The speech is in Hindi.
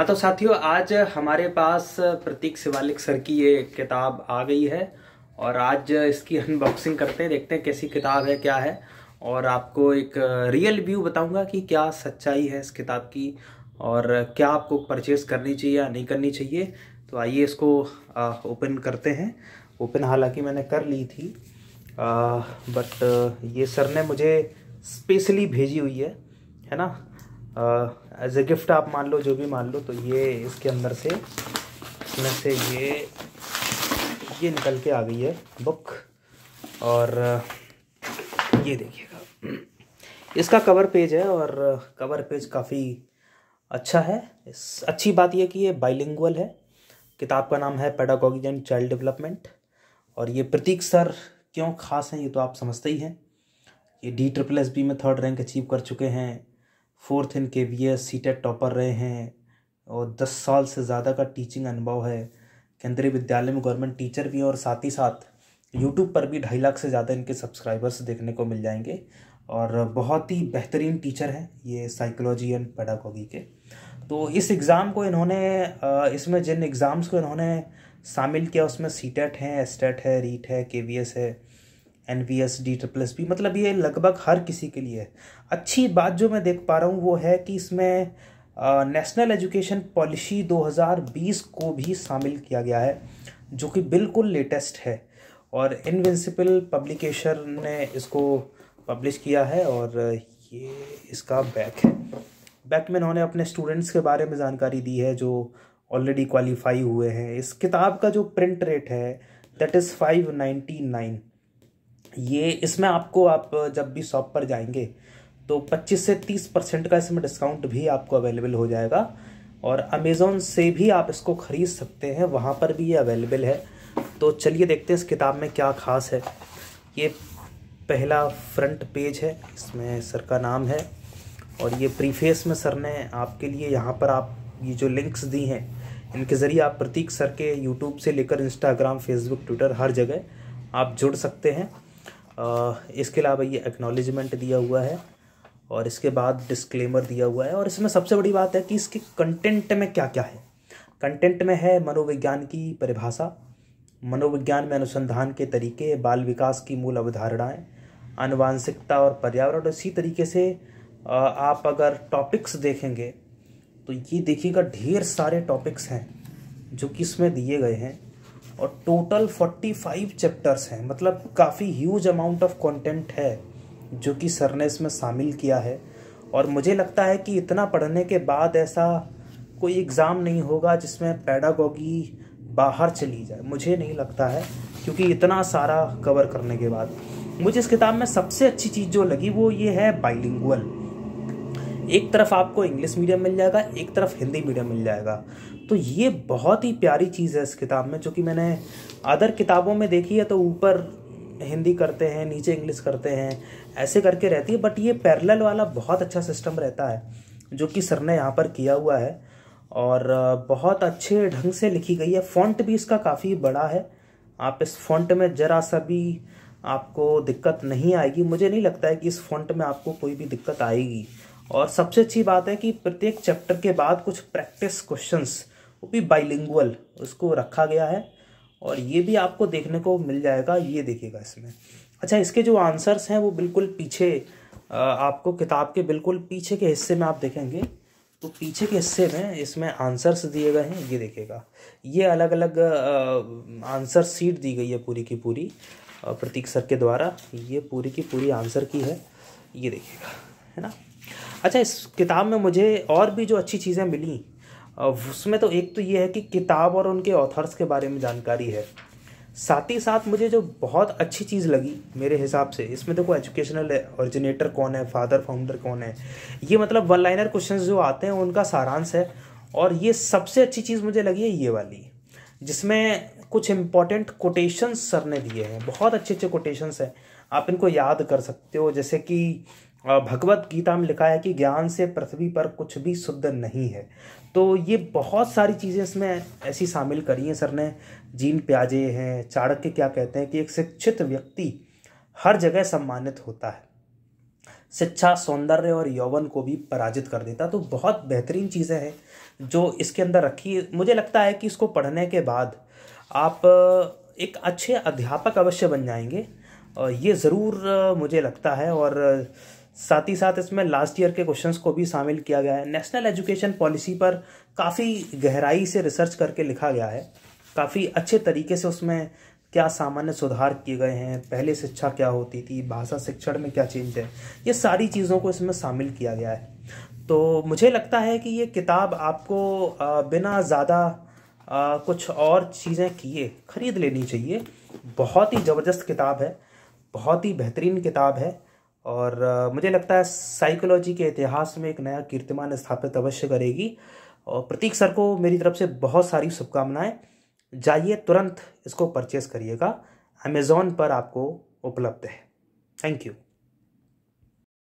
हाँ तो साथियों आज हमारे पास प्रतीक शिवालिक सर की ये किताब आ गई है और आज इसकी अनबॉक्सिंग करते हैं देखते हैं कैसी किताब है क्या है और आपको एक रियल व्यू बताऊंगा कि क्या सच्चाई है इस किताब की और क्या आपको परचेज़ करनी चाहिए या नहीं करनी चाहिए तो आइए इसको ओपन करते हैं ओपन हालांकि मैंने कर ली थी आ, बट ये सर ने मुझे स्पेशली भेजी हुई है है ना एज ए गिफ्ट आप मान लो जो भी मान लो तो ये इसके अंदर से इसमें से ये ये निकल के आ गई है बुक और ये देखिएगा इसका कवर पेज है और कवर पेज काफ़ी अच्छा है इस अच्छी बात यह कि ये बाइलिंगुअल है किताब का नाम है पेडागॉगी एंड चाइल्ड डेवलपमेंट और ये प्रतीक सर क्यों खास हैं ये तो आप समझते ही हैं ये डी ट्रिपल एस बी में थर्ड रैंक अचीव कर चुके हैं फोर्थ इन के वी एस सी टॉपर रहे हैं और दस साल से ज़्यादा का टीचिंग अनुभव है केंद्रीय विद्यालय में गवर्नमेंट टीचर भी हैं और साथ ही साथ यूट्यूब पर भी ढाई लाख से ज़्यादा इनके सब्सक्राइबर्स देखने को मिल जाएंगे और बहुत ही बेहतरीन टीचर हैं ये साइकोलॉजी एंड पेडागोगी के तो इस एग्ज़ाम को इन्होंने इसमें जिन एग्ज़ाम्स को इन्होंने शामिल किया उसमें सी टेट है एस e है रीट है के वी एस है N V S D triple S P मतलब ये लगभग हर किसी के लिए है अच्छी बात जो मैं देख पा रहा हूँ वो है कि इसमें नेशनल एजुकेशन पॉलिसी 2020 को भी शामिल किया गया है जो कि बिल्कुल लेटेस्ट है और इनविंसिपल पब्लिकेशन ने इसको पब्लिश किया है और ये इसका बैक है बैक में इन्होंने अपने स्टूडेंट्स के बारे में जानकारी दी है जो ऑलरेडी क्वालिफाई हुए हैं इस किताब का जो प्रिंट रेट है that is five ninety nine ये इसमें आपको आप जब भी शॉप पर जाएंगे तो 25 से 30 परसेंट का इसमें डिस्काउंट भी आपको अवेलेबल हो जाएगा और अमेज़ोन से भी आप इसको ख़रीद सकते हैं वहाँ पर भी ये अवेलेबल है तो चलिए देखते हैं इस किताब में क्या ख़ास है ये पहला फ्रंट पेज है इसमें सर का नाम है और ये प्रीफेस में सर ने आपके लिए यहाँ पर आप ये जो लिंक्स दी हैं इनके ज़रिए आप प्रतीक सर के यूट्यूब से लेकर इंस्टाग्राम फेसबुक ट्विटर हर जगह आप जुड़ सकते हैं इसके अलावा ये एक्नॉलेजमेंट दिया हुआ है और इसके बाद डिस्क्लेमर दिया हुआ है और इसमें सबसे बड़ी बात है कि इसके कंटेंट में क्या क्या है कंटेंट में है मनोविज्ञान की परिभाषा मनोविज्ञान में अनुसंधान के तरीके बाल विकास की मूल अवधारणाएं अनुवांशिकता और पर्यावरण इसी तरीके से आप अगर टॉपिक्स देखेंगे तो ये देखिएगा ढेर सारे टॉपिक्स हैं जो कि इसमें दिए गए हैं और टोटल 45 चैप्टर्स हैं मतलब काफ़ी ह्यूज अमाउंट ऑफ कंटेंट है जो कि सर ने इसमें शामिल किया है और मुझे लगता है कि इतना पढ़ने के बाद ऐसा कोई एग्ज़ाम नहीं होगा जिसमें पैडागॉगी बाहर चली जाए मुझे नहीं लगता है क्योंकि इतना सारा कवर करने के बाद मुझे इस किताब में सबसे अच्छी चीज़ जो लगी वो ये है बाइलिंगुअल एक तरफ आपको इंग्लिश मीडियम मिल जाएगा एक तरफ हिंदी मीडियम मिल जाएगा तो ये बहुत ही प्यारी चीज़ है इस किताब में जो कि मैंने अदर किताबों में देखी है तो ऊपर हिंदी करते हैं नीचे इंग्लिश करते हैं ऐसे करके रहती है बट ये पैरेलल वाला बहुत अच्छा सिस्टम रहता है जो कि सर ने यहाँ पर किया हुआ है और बहुत अच्छे ढंग से लिखी गई है फॉन्ट भी इसका काफ़ी बड़ा है आप इस फॉन्ट में ज़रा सा भी आपको दिक्कत नहीं आएगी मुझे नहीं लगता है कि इस फॉन्ट में आपको कोई भी दिक्कत आएगी और सबसे अच्छी बात है कि प्रत्येक चैप्टर के बाद कुछ प्रैक्टिस क्वेश्चंस वो भी बाइलिंगुअल उसको रखा गया है और ये भी आपको देखने को मिल जाएगा ये देखिएगा इसमें अच्छा इसके जो आंसर्स हैं वो बिल्कुल पीछे आपको किताब के बिल्कुल पीछे के हिस्से में आप देखेंगे तो पीछे के हिस्से में इसमें आंसर्स दिए गए हैं ये देखिएगा ये अलग अलग आंसर सीट दी गई है पूरी की पूरी प्रतीक सर के द्वारा ये पूरी की पूरी आंसर की है ये देखिएगा है ना अच्छा इस किताब में मुझे और भी जो अच्छी चीज़ें मिली उसमें तो एक तो ये है कि किताब और उनके ऑथर्स के बारे में जानकारी है साथ ही साथ मुझे जो बहुत अच्छी चीज़ लगी मेरे हिसाब से इसमें देखो एजुकेशनल ओरिजिनेटर कौन है फादर फाउंडर कौन है ये मतलब वन लाइनर क्वेश्चन जो आते हैं उनका सारांश है और ये सबसे अच्छी चीज़ मुझे लगी है ये वाली जिसमें कुछ इम्पॉर्टेंट कोटेशंस सर ने दिए हैं बहुत अच्छे अच्छे कोटेशंस हैं आप इनको याद कर सकते हो जैसे कि भगवत गीता में लिखा है कि ज्ञान से पृथ्वी पर कुछ भी शुद्ध नहीं है तो ये बहुत सारी चीज़ें इसमें ऐसी शामिल करी हैं सर ने जीन प्याजे हैं चाणक्य क्या कहते हैं कि एक शिक्षित व्यक्ति हर जगह सम्मानित होता है शिक्षा सौंदर्य और यौवन को भी पराजित कर देता तो बहुत बेहतरीन चीज़ें हैं जो इसके अंदर रखी मुझे लगता है कि इसको पढ़ने के बाद आप एक अच्छे अध्यापक अवश्य बन जाएंगे ये ज़रूर मुझे लगता है और साथ ही साथ इसमें लास्ट ईयर के क्वेश्चंस को भी शामिल किया गया है नेशनल एजुकेशन पॉलिसी पर काफ़ी गहराई से रिसर्च करके लिखा गया है काफ़ी अच्छे तरीके से उसमें क्या सामान्य सुधार किए गए हैं पहले शिक्षा क्या होती थी भाषा शिक्षण में क्या चेंज है ये सारी चीज़ों को इसमें शामिल किया गया है तो मुझे लगता है कि ये किताब आपको बिना ज़्यादा कुछ और चीज़ें किए ख़रीद लेनी चाहिए बहुत ही ज़बरदस्त किताब है बहुत ही बेहतरीन किताब है और मुझे लगता है साइकोलॉजी के इतिहास में एक नया कीर्तिमान स्थापित अवश्य करेगी और प्रतीक सर को मेरी तरफ से बहुत सारी शुभकामनाएं जाइए तुरंत इसको परचेस करिएगा अमेज़ॉन पर आपको उपलब्ध है थैंक यू